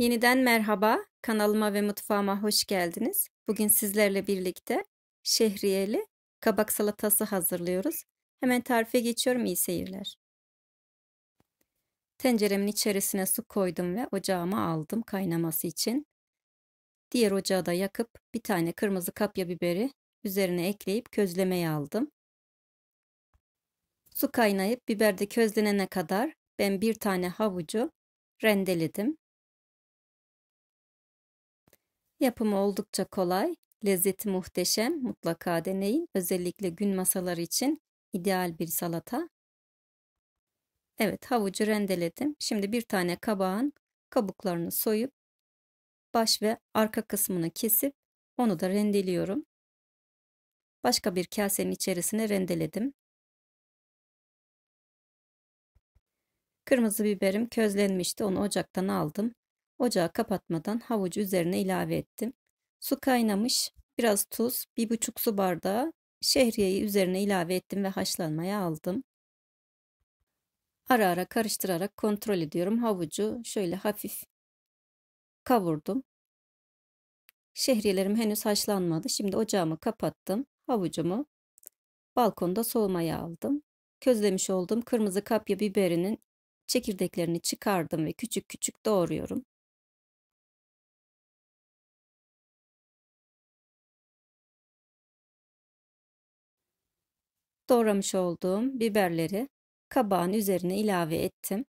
Yeniden merhaba, kanalıma ve mutfağıma hoş geldiniz. Bugün sizlerle birlikte şehriyeli kabak salatası hazırlıyoruz. Hemen tarife geçiyorum, İyi seyirler. Tenceremin içerisine su koydum ve ocağıma aldım kaynaması için. Diğer ocağı da yakıp bir tane kırmızı kapya biberi üzerine ekleyip közlemeye aldım. Su kaynayıp biber de közlenene kadar ben bir tane havucu rendeledim. Yapımı oldukça kolay, lezzeti muhteşem, mutlaka deneyin. Özellikle gün masaları için ideal bir salata. Evet, havucu rendeledim. Şimdi bir tane kabağın kabuklarını soyup baş ve arka kısmını kesip onu da rendeliyorum. Başka bir kasenin içerisine rendeledim. Kırmızı biberim közlenmişti. Onu ocaktan aldım. Ocağı kapatmadan havucu üzerine ilave ettim. Su kaynamış. Biraz tuz, bir buçuk su bardağı şehriyeyi üzerine ilave ettim ve haşlanmaya aldım. Ara ara karıştırarak kontrol ediyorum. Havucu şöyle hafif kavurdum. Şehriyelerim henüz haşlanmadı. Şimdi ocağımı kapattım. Havucumu balkonda soğumaya aldım. Közlemiş olduğum kırmızı kapya biberinin çekirdeklerini çıkardım ve küçük küçük doğruyorum. Doğramış olduğum biberleri kabağın üzerine ilave ettim.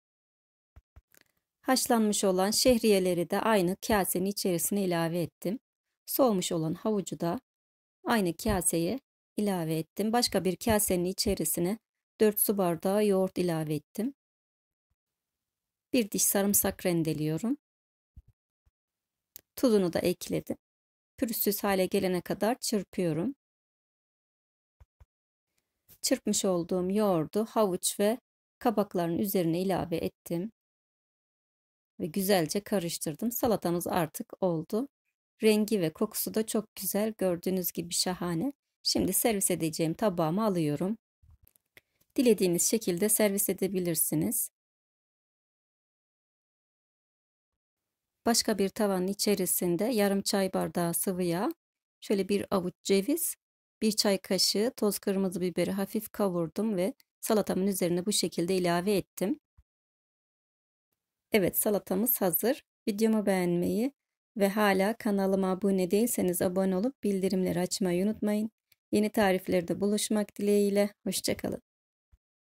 Haşlanmış olan şehriyeleri de aynı kasenin içerisine ilave ettim. Soğumuş olan havucu da aynı kaseye ilave ettim. Başka bir kasenin içerisine 4 su bardağı yoğurt ilave ettim. Bir diş sarımsak rendeliyorum. Tuzunu da ekledim. Pürüzsüz hale gelene kadar çırpıyorum. Çırpmış olduğum yoğurdu havuç ve kabakların üzerine ilave ettim. Ve güzelce karıştırdım. Salatamız artık oldu. Rengi ve kokusu da çok güzel. Gördüğünüz gibi şahane. Şimdi servis edeceğim tabağıma alıyorum. Dilediğiniz şekilde servis edebilirsiniz. Başka bir tavanın içerisinde yarım çay bardağı sıvı yağ, şöyle bir avuç ceviz bir çay kaşığı toz kırmızı biberi hafif kavurdum ve salatamın üzerine bu şekilde ilave ettim. Evet salatamız hazır. Videomu beğenmeyi ve hala kanalıma abone değilseniz abone olup bildirimleri açmayı unutmayın. Yeni tariflerde buluşmak dileğiyle. Hoşçakalın.